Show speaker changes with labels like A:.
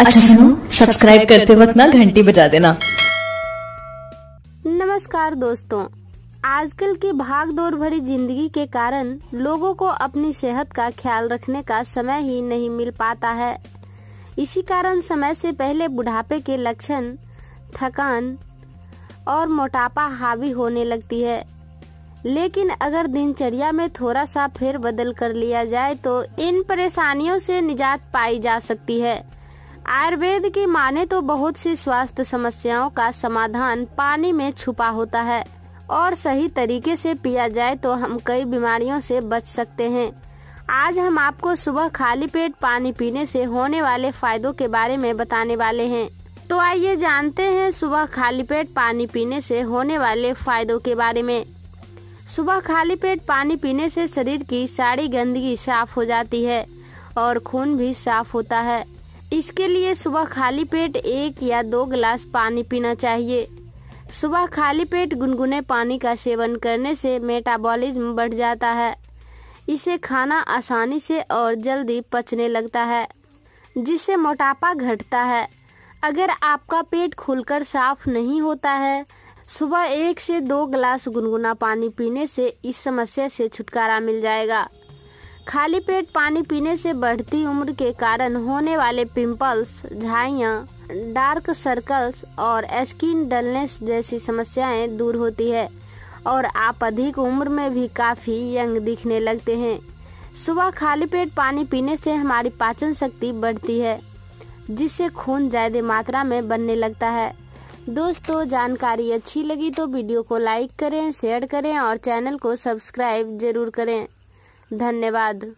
A: अच्छा, अच्छा सुनो सब्सक्राइब करते वक्त ना घंटी बजा देना नमस्कार दोस्तों आजकल की भाग दौड़ भरी जिंदगी के कारण लोगों को अपनी सेहत का ख्याल रखने का समय ही नहीं मिल पाता है इसी कारण समय से पहले बुढ़ापे के लक्षण थकान और मोटापा हावी होने लगती है लेकिन अगर दिनचर्या में थोड़ा सा फेर बदल कर लिया जाए तो इन परेशानियों से निजात पाई जा सकती है आयुर्वेद की माने तो बहुत सी स्वास्थ्य समस्याओं का समाधान पानी में छुपा होता है और सही तरीके से पिया जाए तो हम कई बीमारियों से बच सकते हैं आज हम आपको सुबह खाली पेट पानी पीने से होने वाले फायदों के बारे में बताने वाले हैं तो आइए जानते हैं सुबह खाली पेट पानी पीने से होने वाले फायदों के बारे में सुबह खाली पेट पानी पीने से शरीर की सारी गंदगी साफ हो जाती है और खून भी साफ होता है इसके लिए सुबह खाली पेट एक या दो गिलास पानी पीना चाहिए सुबह खाली पेट गुनगुने पानी का सेवन करने से मेटाबॉलिज्म बढ़ जाता है इसे खाना आसानी से और जल्दी पचने लगता है जिससे मोटापा घटता है अगर आपका पेट खुलकर साफ नहीं होता है सुबह एक से दो गिलास गुनगुना पानी पीने से इस समस्या से छुटकारा मिल जाएगा खाली पेट पानी पीने से बढ़ती उम्र के कारण होने वाले पिंपल्स झाइया डार्क सर्कल्स और स्किन डलनेस जैसी समस्याएं दूर होती है और आप अधिक उम्र में भी काफ़ी यंग दिखने लगते हैं सुबह खाली पेट पानी पीने से हमारी पाचन शक्ति बढ़ती है जिससे खून ज़्यादा मात्रा में बनने लगता है दोस्तों जानकारी अच्छी लगी तो वीडियो को लाइक करें शेयर करें और चैनल को सब्सक्राइब जरूर करें धन्यवाद